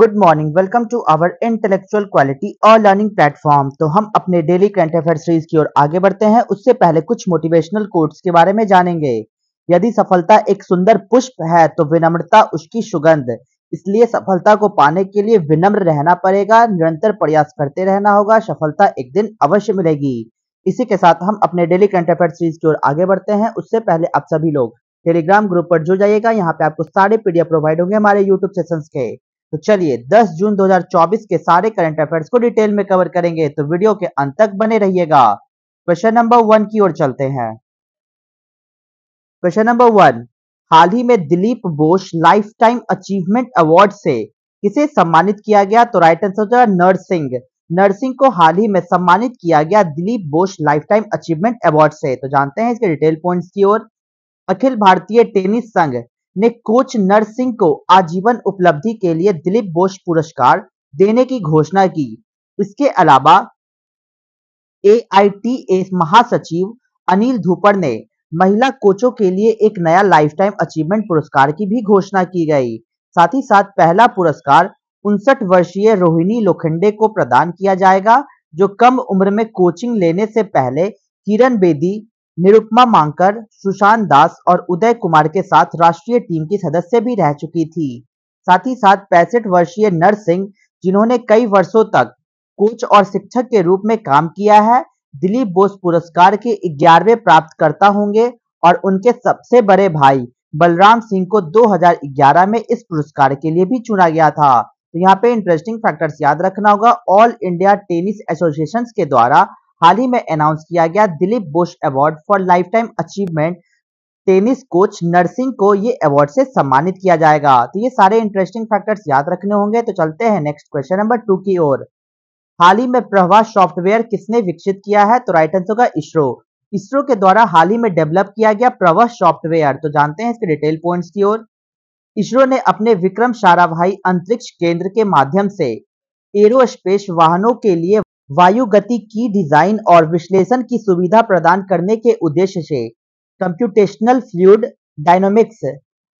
good morning welcome to our intellectual quality और learning platform तो हम अपने डेली करंट अफेयर सीरीज की ओर आगे बढ़ते हैं उससे पहले कुछ मोटिवेशनल कोट्स के बारे में जानेंगे यदि सफलता एक सुंदर पुष्प है तो विनम्रता उसकी सुगंध इसलिए सफलता को पाने के लिए विनम्र रहना पड़ेगा निरंतर प्रयास करते रहना होगा सफलता एक दिन अवश्य मिलेगी इसी के साथ हम अपने डेली करंट अफेयर सीरीज की ओर आगे बढ़ते हैं उससे पहले आप सभी लोग टेलीग्राम ग्रुप पर जुड़ जाइएगा यहाँ पे आपको सारे पीडीएफ प्रोवाइड होंगे हमारे यूट्यूब सेशंस के तो चलिए 10 जून 2024 के सारे करंट अफेयर्स को डिटेल में कवर करेंगे तो वीडियो के अंत तक बने रहिएगा क्वेश्चन नंबर वन की ओर चलते हैं क्वेश्चन नंबर वन हाल ही में Dilip Bose lifetime achievement award से किसे सम्मानित किया गया तो राइट आंसर है नर्सिंग नर्सिंग को हाल ही में सम्मानित किया गया Dilip Bose lifetime achievement award से तो जानते हैं इसके डिटेल पॉइंट्स की ओर अखिल भारतीय टेनिस संघ ने कोच नरसिंह को आजीवन उपलब्धि के लिए दिलीप बोस पुरस्कार देने की घोषणा की इसके अलावा ए महासचिव अनिल धूपड़ ने महिला कोचों के लिए एक नया लाइफटाइम अचीवमेंट पुरस्कार की भी घोषणा की गई साथ ही साथ पहला पुरस्कार उनसठ वर्षीय रोहिणी लोखंडे को प्रदान किया जाएगा जो कम उम्र में कोचिंग लेने से पहले किरण बेदी निरुपमा मांकर सुशांत दास और उदय कुमार के साथ राष्ट्रीय टीम की सदस्य भी रह चुकी थी साथ ही साथ पैंसठ वर्षीय नर सिंह जिन्होंने कई वर्षों तक कोच और शिक्षक के रूप में काम किया है दिलीप बोस पुरस्कार के ग्यारहवें प्राप्तकर्ता होंगे और उनके सबसे बड़े भाई बलराम सिंह को 2011 में इस पुरस्कार के लिए भी चुना गया था तो यहाँ पे इंटरेस्टिंग फैक्टर्स याद रखना होगा ऑल इंडिया टेनिस एसोसिएशन के द्वारा हाल ही में अनाउंस किया गया Dilip Bose award for lifetime achievement tennis coach Narsing को ये अवार्ड से सम्मानित किया जाएगा तो ये सारे इंटरेस्टिंग फैक्टर्स याद रखने होंगे तो चलते हैं नेक्स्ट क्वेश्चन नंबर टू की ओर हाल ही में प्रभा सॉफ्टवेयर किसने विकसित किया है तो राइट आंसर होगा इसरो इसरो के द्वारा हाल ही में डेवलप किया गया प्रभा सॉफ्टवेयर तो जानते हैं इसके डिटेल पॉइंट्स की ओर इसरो ने अपने विक्रम साराभाई अंतरिक्ष केंद्र के माध्यम से एरोस्पेस वाहनों के लिए वायु गति की डिजाइन और विश्लेषण की सुविधा प्रदान करने के उद्देश्य से कंप्यूटेशनल फ्लूड डायनामिक्स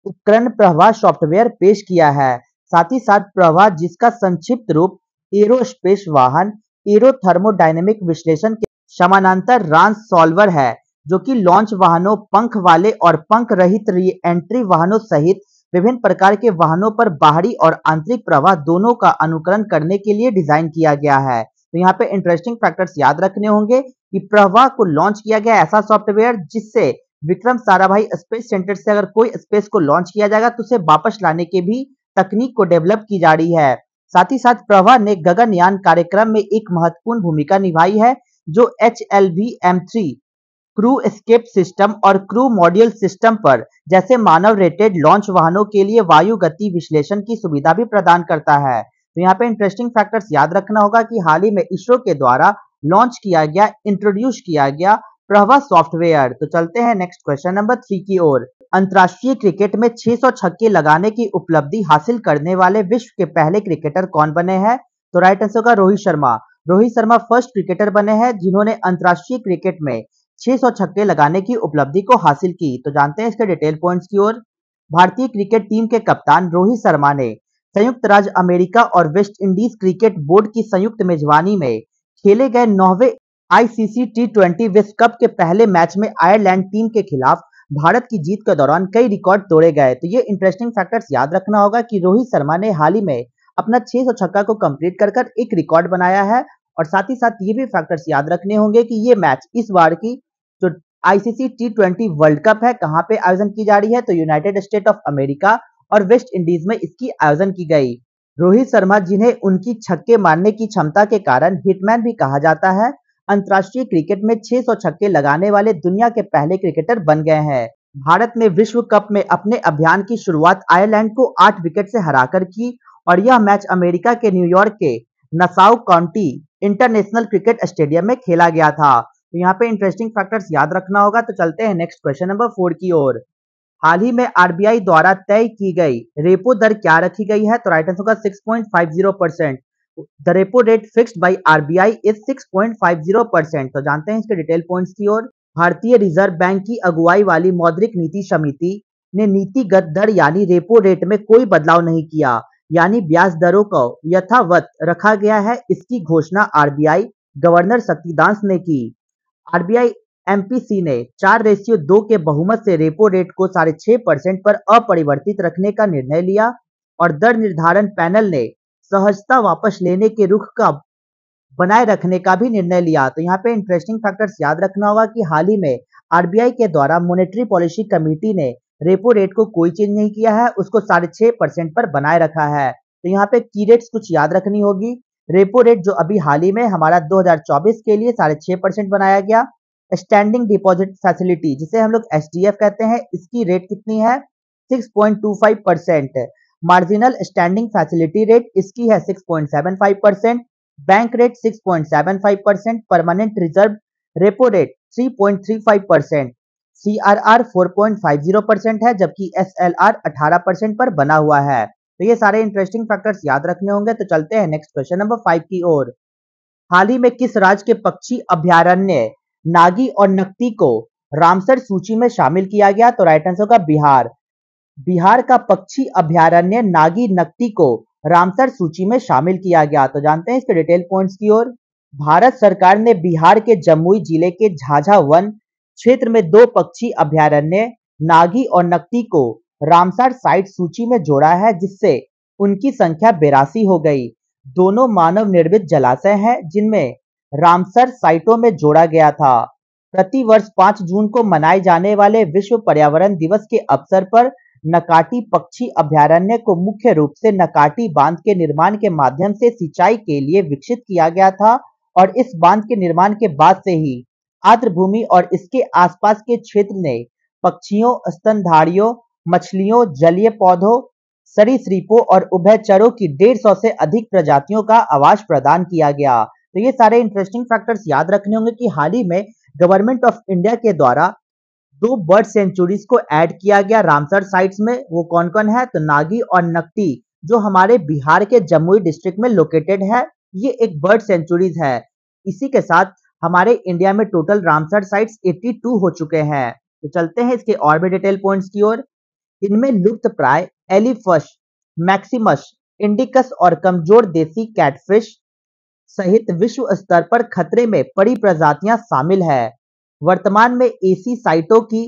उपकरण प्रवाह सॉफ्टवेयर पेश किया है साथ ही साथ प्रवाह जिसका संक्षिप्त रूप एरोस्पेस वाहन एरो थर्मोडाइनेमिक विश्लेषण के समानांतर रांस सॉल्वर है जो कि लॉन्च वाहनों पंख वाले और पंख रहित एंट्री वाहनों सहित विभिन्न प्रकार के वाहनों पर बाहरी और आंतरिक प्रवाह दोनों का अनुकरण करने के लिए डिजाइन किया गया है तो यहाँ पे इंटरेस्टिंग फैक्टर्स याद रखने होंगे कि प्रवाह को लॉन्च किया गया ऐसा सॉफ्टवेयर जिससे विक्रम साराभाई स्पेस सेंटर से अगर कोई स्पेस को लॉन्च किया जाएगा तो उसे वापस लाने की भी तकनीक को डेवलप की जा रही है साथ ही साथ प्रवाह ने गगनयान कार्यक्रम में एक महत्वपूर्ण भूमिका निभाई है जो H L V M three crew escape system और क्रू मॉड्यूल सिस्टम पर जैसे मानव रेटेड लॉन्च वाहनों के लिए वायु गति विश्लेषण की सुविधा भी प्रदान करता है तो यहाँ पे इंटरेस्टिंग फैक्टर्स याद रखना होगा कि हाल ही में इसरो के द्वारा लॉन्च किया गया इंट्रोड्यूस किया गया प्रभा सॉफ्टवेयर तो चलते हैं नेक्स्ट क्वेश्चन नंबर थ्री की ओर अंतर्राष्ट्रीय क्रिकेट में 600 छक्के लगाने की उपलब्धि हासिल करने वाले विश्व के पहले क्रिकेटर कौन बने हैं तो राइट आंसर का रोहित शर्मा रोहित शर्मा फर्स्ट क्रिकेटर बने हैं जिन्होंने अंतर्राष्ट्रीय क्रिकेट में 600 छक्के लगाने की उपलब्धि को हासिल की तो जानते हैं इसके डिटेल पॉइंट्स की ओर भारतीय क्रिकेट टीम के कप्तान रोहित शर्मा ने संयुक्त राज्य अमेरिका और वेस्ट इंडीज क्रिकेट बोर्ड की संयुक्त मेजबानी में खेले गए नौवे आईसीसी टी ट्वेंटी विश्व कप के पहले मैच में आयरलैंड टीम के खिलाफ भारत की जीत के दौरान कई रिकॉर्ड तोड़े गए तो ये इंटरेस्टिंग फैक्टर्स याद रखना होगा कि रोहित शर्मा ने हाल ही में अपना 600 छक्का को कंप्लीट कर कर एक रिकॉर्ड बनाया है और साथ ही साथ ये भी फैक्टर्स याद रखने होंगे कि ये मैच इस बार की जो ICC T twenty world cup है कहाँ पे आयोजन की जा रही है तो यूनाइटेड स्टेट ऑफ अमेरिका और वेस्ट इंडीज में इसकी आयोजन की गई रोहित शर्मा जिन्हें उनकी छक्के मारने की क्षमता के कारण हिटमैन भी कहा जाता है अंतर्राष्ट्रीय क्रिकेट में 600 छक्के लगाने वाले दुनिया के पहले क्रिकेटर बन गए हैं भारत ने विश्व कप में अपने अभियान की शुरुआत आयरलैंड को आठ विकेट से हराकर की और यह मैच अमेरिका के न्यूयॉर्क के Nassau County International Cricket Stadium में खेला गया था तो यहाँ पे इंटरेस्टिंग फैक्टर्स याद रखना होगा तो चलते हैं नेक्स्ट क्वेश्चन नंबर फोर की ओर हाल ही में आरबीआई द्वारा तय की गई रेपो दर क्या रखी गई है तो राइट आंसर होगा 6.50 percent the repo rate fixed by RBI is 6.50 percent तो जानते हैं इसके डिटेल पॉइंट्स की ओर भारतीय रिजर्व बैंक की अगुवाई वाली मौद्रिक नीति समिति ने नीतिगत दर यानी रेपो रेट में कोई बदलाव नहीं किया यानी ब्याज दरों को यथावत रखा गया है इसकी घोषणा आरबीआई गवर्नर शक्तिदास ने की आरबीआई एमपीसी ने चार रेशियो दो के बहुमत से रेपो रेट को साढ़े छह परसेंट पर अपरिवर्तित रखने का निर्णय लिया और दर निर्धारण पैनल ने सहजता वापस लेने के रुख का बनाए रखने का भी निर्णय लिया तो यहाँ पे इंटरेस्टिंग फैक्टर्स याद रखना होगा कि हाल ही में आरबीआई के द्वारा मॉनेटरी पॉलिसी कमेटी ने रेपो रेट को कोई चेंज नहीं किया है उसको साढ़े छह परसेंट पर बनाए रखा है तो यहाँ पे की रेट्स कुछ याद रखनी होगी रेपो रेट जो अभी हाल ही में हमारा 2024 के लिए साढ़े छह परसेंट बनाया गया स्टैंडिंग डिपॉजिट फैसिलिटी जिसे हम लोग एस कहते हैं इसकी रेट कितनी है 6.25 percent marginal standing facility rate इसकी है 6.75 percent bank rate 6.75 percent permanent reserve repo rate 3.35 percent C R R percent है जबकि एस एल आर परसेंट पर बना हुआ है तो ये सारे इंटरेस्टिंग फैक्टर्स याद रखने होंगे तो चलते हैं नेक्स्ट क्वेश्चन नंबर फाइव की ओर हाल ही में किस राज्य के पक्षी अभ्यारण्य नागी और नकती को रामसर सूची में शामिल किया गया तो राइट आंसर होगा बिहार बिहार का पक्षी अभ्यारण्य नागी नकती को रामसर सूची में शामिल किया गया तो जानते हैं इसके डिटेल पॉइंट्स की ओर भारत सरकार ने बिहार के जमुई जिले के झाझा वन क्षेत्र में दो पक्षी अभ्यारण्य नागी और नकती को रामसर साइट सूची में जोड़ा है जिससे उनकी संख्या बेरासी हो गई दोनों मानव निर्मित जलाशय हैं जिनमें रामसर साइटों में जोड़ा गया था प्रति वर्ष पांच जून को मनाए जाने वाले विश्व पर्यावरण दिवस के अवसर पर नकाटी पक्षी अभ्यारण्य को मुख्य रूप से नकाटी बांध के निर्माण के माध्यम से सिंचाई के लिए विकसित किया गया था और इस बांध के निर्माण के बाद से ही आर्द्र भूमि और इसके आसपास के क्षेत्र ने पक्षियों स्तनधारियों मछलियों जलीय पौधों सरीसृपों और उभयचरों की डेढ़ सौ से अधिक प्रजातियों का आवास प्रदान किया गया तो ये सारे इंटरेस्टिंग फैक्टर्स याद रखने होंगे कि हाल ही में गवर्नमेंट ऑफ इंडिया के द्वारा दो बर्ड सेंचुरीज को ऐड किया गया रामसर साइट्स में वो कौन कौन है तो नागी और नकटी जो हमारे बिहार के जमुई डिस्ट्रिक्ट में लोकेटेड है ये एक बर्ड सेंचुरीज है इसी के साथ हमारे इंडिया में टोटल रामसर साइट्स 82 हो चुके हैं तो चलते हैं इसके और भी डिटेल पॉइंट्स की ओर इनमें लुप्त प्राय एलिफश मैक्सिमस इंडिकस और कमजोर देसी कैटफिश सहित विश्व स्तर पर खतरे में पड़ी प्रजातियां शामिल है वर्तमान में एसी साइटों की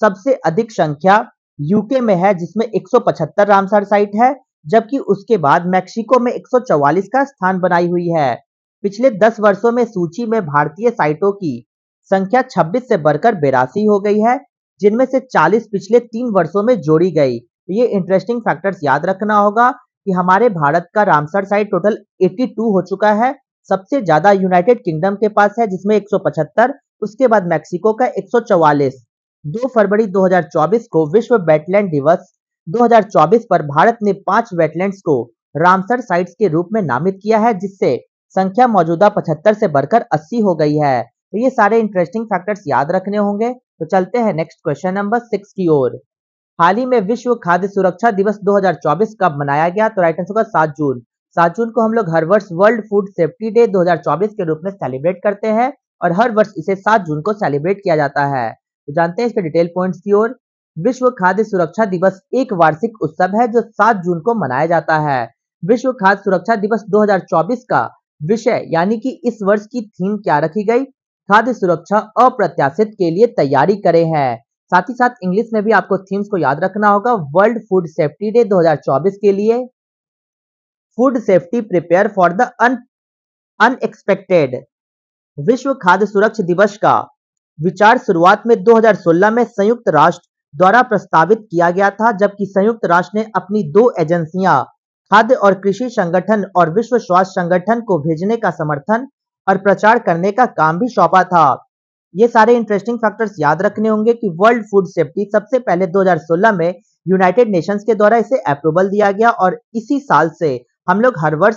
सबसे अधिक संख्या यूके में है जिसमें 175 रामसर साइट है जबकि उसके बाद मैक्सिको में 144 का स्थान बनाई हुई है पिछले 10 वर्षों में सूची में भारतीय साइटों की संख्या 26 से बढ़कर बेरासी हो गई है जिनमें से 40 पिछले तीन वर्षों में जोड़ी गई ये इंटरेस्टिंग फैक्टर्स याद रखना होगा कि हमारे भारत का रामसर साइट टोटल 82 हो चुका है सबसे ज्यादा यूनाइटेड किंगडम के पास है जिसमें 175 उसके बाद मैक्सिको का 144 2 फरवरी 2024 को विश्व वेटलैंड दिवस 2024 पर भारत ने पांच वेटलैंड्स को रामसर साइट्स के रूप में नामित किया है जिससे संख्या मौजूदा पचहत्तर से बढ़कर 80 हो गई है तो ये सारे इंटरेस्टिंग फैक्टर्स याद रखने होंगे तो चलते हैं नेक्स्ट क्वेश्चन नंबर सिक्स की ओर हाल ही में विश्व खाद्य सुरक्षा दिवस 2024 कब मनाया गया तो राइट आंसर होगा सात जून सात जून को हम लोग हर वर्ष वर्ल्ड फूड सेफ्टी डे 2024 के रूप में सेलिब्रेट करते हैं और हर वर्ष इसे सात जून को सेलिब्रेट किया जाता है तो जानते हैं इसके डिटेल पॉइंट्स की ओर विश्व खाद्य सुरक्षा दिवस एक वार्षिक उत्सव है जो सात जून को मनाया जाता है विश्व खाद्य सुरक्षा दिवस 2024 का विषय यानी कि इस वर्ष की थीम क्या रखी गई खाद्य सुरक्षा अप्रत्याशित के लिए तैयारी करे है साथ ही साथ इंग्लिश में भी आपको थीम्स को याद रखना होगा वर्ल्ड फूड सेफ्टी डे 2024 के लिए food safety prepare for the unexpected विश्व खाद्य सुरक्षा दिवस का विचार शुरुआत में 2016 में संयुक्त राष्ट्र द्वारा प्रस्तावित किया गया था जबकि संयुक्त राष्ट्र ने अपनी दो एजेंसियां खाद्य और कृषि संगठन और विश्व स्वास्थ्य संगठन को भेजने का समर्थन और प्रचार करने का काम भी सौंपा था ये सारे इंटरेस्टिंग फैक्टर्स याद रखने होंगे कि वर्ल्ड फूड सेफ्टी सबसे पहले 2016 में यूनाइटेड नेशंस के द्वारा इसे अप्रूवल दिया गया और इसी साल से हम लोग हर वर्ष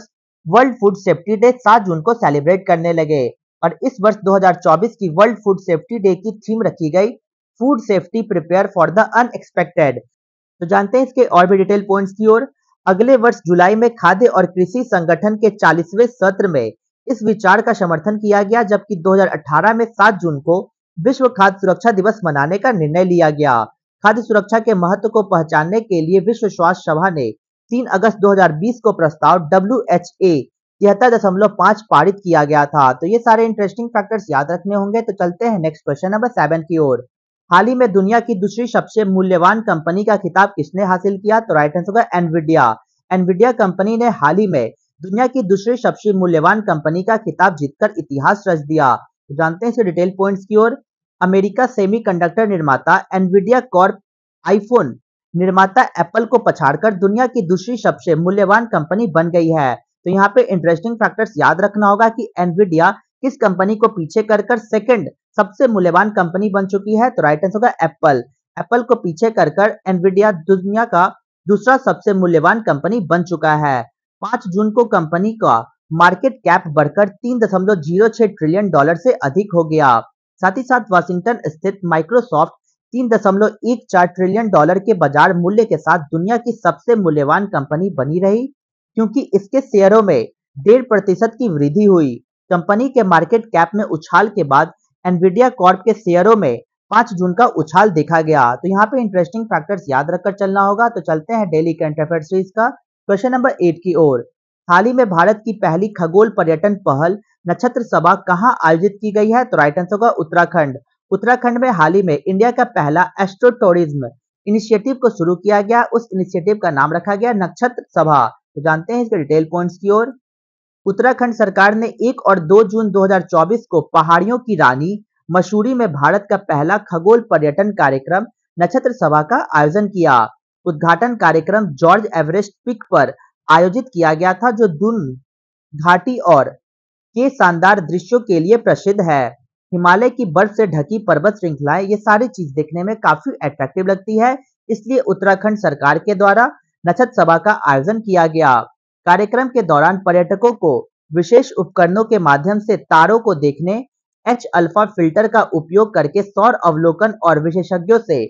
वर्ल्ड फूड सेफ्टी डे सात जून को सेलिब्रेट करने लगे और इस वर्ष 2024 की वर्ल्ड फूड सेफ्टी डे की थीम रखी गई food safety prepare for the unexpected तो जानते हैं इसके और भी डिटेल पॉइंट्स की ओर अगले वर्ष जुलाई में खाद्य और कृषि संगठन के 40वें सत्र में इस विचार का समर्थन किया गया जबकि 2018 में 7 जून को विश्व खाद्य सुरक्षा दिवस मनाने का निर्णय लिया गया खाद्य सुरक्षा के महत्व को पहचानने के लिए विश्व स्वास्थ्य सभा ने 3 अगस्त 2020 को प्रस्ताव डब्ल्यू एच ए तिहत्तर दशमलव पांच पारित किया गया था तो ये सारे इंटरेस्टिंग फैक्टर्स याद रखने होंगे तो चलते हैं नेक्स्ट क्वेश्चन नंबर सेवन की ओर हाल ही में दुनिया की दूसरी सबसे मूल्यवान कंपनी का खिताब किसने हासिल किया तो राइट आंसर होगा एनविडिया एनविडिया कंपनी ने हाल ही में दुनिया की दूसरी सबसे मूल्यवान कंपनी का खिताब जीतकर इतिहास रच दिया तो जानते हैं इसे डिटेल पॉइंट्स की ओर अमेरिका सेमीकंडक्टर निर्माता एनविडिया कॉर्प आईफोन निर्माता एप्पल को पछाड़कर दुनिया की दूसरी सबसे मूल्यवान कंपनी बन गई है तो यहाँ पे इंटरेस्टिंग फैक्टर्स याद रखना होगा कि एनविडिया किस कंपनी को पीछे कर कर सेकेंड सबसे मूल्यवान कंपनी बन चुकी है तो राइट आंसर होगा एप्पल एप्पल को पीछे कर कर एनविडिया दुनिया का दूसरा सबसे मूल्यवान कंपनी बन चुका है पांच जून को कंपनी का मार्केट कैप बढ़कर तीन दशमलव जीरो छह ट्रिलियन डॉलर से अधिक हो गया साथ ही साथ वाशिंगटन स्थित माइक्रोसॉफ्ट तीन दशमलव एक चार ट्रिलियन डॉलर के बाजार मूल्य के साथ दुनिया की सबसे मूल्यवान कंपनी बनी रही क्योंकि इसके शेयरों में डेढ़ प्रतिशत की वृद्धि हुई कंपनी के मार्केट कैप में उछाल के बाद एनविडिया कॉर्प के शेयरों में पांच जून का उछाल देखा गया तो यहाँ पे इंटरेस्टिंग फैक्टर्स याद रखकर चलना होगा तो चलते हैं डेली करंट अफेयर सीरीज का क्वेश्चन नंबर एट की ओर हाल ही में भारत की पहली खगोल पर्यटन पहल नक्षत्र सभा कहाँ आयोजित की गई है तो राइट आंसर होगा उत्तराखंड उत्तराखंड में हाल ही में इंडिया का पहला एस्ट्रो टूरिज्म इनिशिएटिव को शुरू किया गया उस इनिशिएटिव का नाम रखा गया नक्षत्र सभा तो जानते हैं इसके डिटेल पॉइंट्स की ओर उत्तराखंड सरकार ने एक और दो जून 2024 को पहाड़ियों की रानी मसूरी में भारत का पहला खगोल पर्यटन कार्यक्रम नक्षत्र सभा का आयोजन किया उद्घाटन कार्यक्रम जॉर्ज एवरेस्ट पिक पर आयोजित किया गया था जो दून घाटी और के शानदार दृश्यों के लिए प्रसिद्ध है हिमालय की बर्फ से ढकी पर्वत श्रृंखलाएं ये सारी चीज देखने में काफी अट्रैक्टिव लगती है इसलिए उत्तराखंड सरकार के द्वारा नक्षत सभा का आयोजन किया गया कार्यक्रम के दौरान पर्यटकों को विशेष उपकरणों के माध्यम से तारों को देखने एच अल्फा फिल्टर का उपयोग करके सौर अवलोकन और विशेषज्ञों से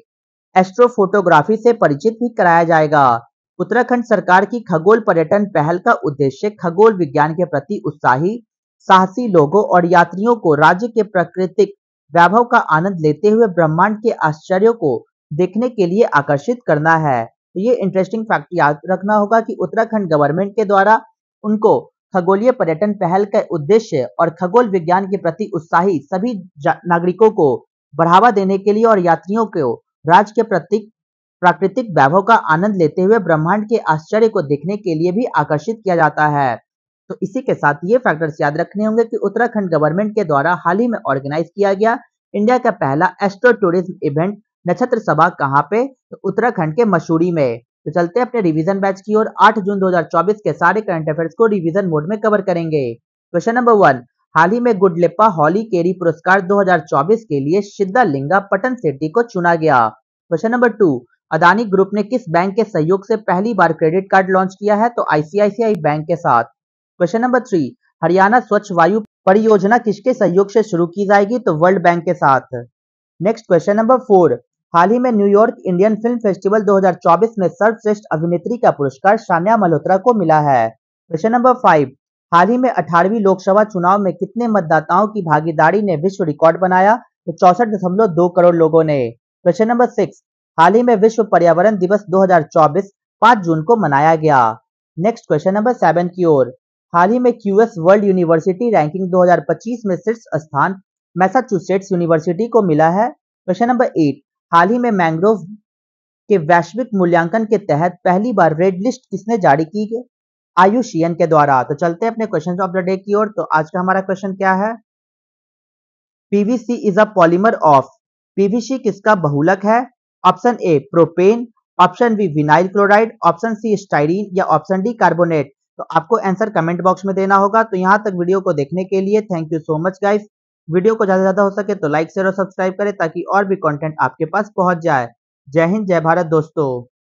एस्ट्रोफोटोग्राफी से परिचित भी कराया जाएगा उत्तराखंड सरकार की खगोल पर्यटन पहल का उद्देश्य खगोल विज्ञान के प्रति उत्साही साहसी लोगों और यात्रियों को राज्य के प्राकृतिक वैभव का आनंद लेते हुए ब्रह्मांड के आश्चर्य को देखने के लिए आकर्षित करना है तो ये इंटरेस्टिंग फैक्ट याद रखना होगा कि उत्तराखंड गवर्नमेंट के द्वारा उनको खगोलीय पर्यटन पहल का उद्देश्य और खगोल विज्ञान के प्रति उत्साही सभी नागरिकों को बढ़ावा देने के लिए और यात्रियों को राज्य के प्रति प्राकृतिक वैभव का आनंद लेते हुए ब्रह्मांड के आश्चर्य को देखने के लिए भी आकर्षित किया जाता है तो इसी के साथ ये फैक्टर्स याद रखने होंगे कि उत्तराखंड गवर्नमेंट के द्वारा हाल ही में ऑर्गेनाइज किया गया इंडिया का पहला एस्ट्रो टूरिज्म इवेंट नक्षत्र सभा कहाँ पे तो उत्तराखंड के मशहूरी में तो चलते हैं अपने रिवीजन बैच की ओर 8 जून 2024 के सारे करंट अफेयर्स को रिवीजन मोड में कवर करेंगे क्वेश्चन नंबर वन हाल ही में गुडलिप्पा हॉली केरी पुरस्कार 2024 के लिए लिंगा पटन सेट्टी को चुना गया question number two Adani group ने किस बैंक के सहयोग से पहली बार क्रेडिट कार्ड लॉन्च किया है तो आईसीआईसीआई बैंक के साथ क्वेश्चन नंबर थ्री हरियाणा स्वच्छ वायु परियोजना किसके सहयोग से शुरू की जाएगी तो वर्ल्ड बैंक के साथ नेक्स्ट क्वेश्चन नंबर फोर हाल ही में न्यूयॉर्क इंडियन फिल्म फेस्टिवल 2024 में सर्वश्रेष्ठ अभिनेत्री का पुरस्कार सान्या मल्होत्रा को मिला है क्वेश्चन नंबर फाइव हाल ही में अठारहवीं लोकसभा चुनाव में कितने मतदाताओं की भागीदारी ने विश्व रिकॉर्ड बनाया तो चौसठ दशमलव दो करोड़ लोगों ने क्वेश्चन नंबर सिक्स हाल ही में विश्व पर्यावरण दिवस 2024 5 जून को मनाया गया नेक्स्ट क्वेश्चन नंबर सेवन की ओर हाल ही में क्यूएस वर्ल्ड यूनिवर्सिटी रैंकिंग 2025 में शीर्ष स्थान मैसाचुसेट्स यूनिवर्सिटी को मिला है क्वेश्चन नंबर एट हाल ही में मैंग्रोव के वैश्विक मूल्यांकन के तहत पहली बार रेड लिस्ट किसने जारी की गई आयुषियन के द्वारा तो चलते हैं अपने क्वेश्चन ऑफ द डे की ओर तो आज का हमारा क्वेश्चन क्या है PVC is a polymer of PVC किसका बहुलक है option A propane option B vinyl chloride option C styrene या ऑप्शन डी कार्बोनेट तो आपको आंसर कमेंट बॉक्स में देना होगा तो यहाँ तक वीडियो को देखने के लिए thank you so much guys video को ज़्यादा से ज़्यादा हो सके तो लाइक शेयर और सब्सक्राइब करें ताकि और भी कंटेंट आपके पास पहुंच जाए जय हिंद जय भारत दोस्तों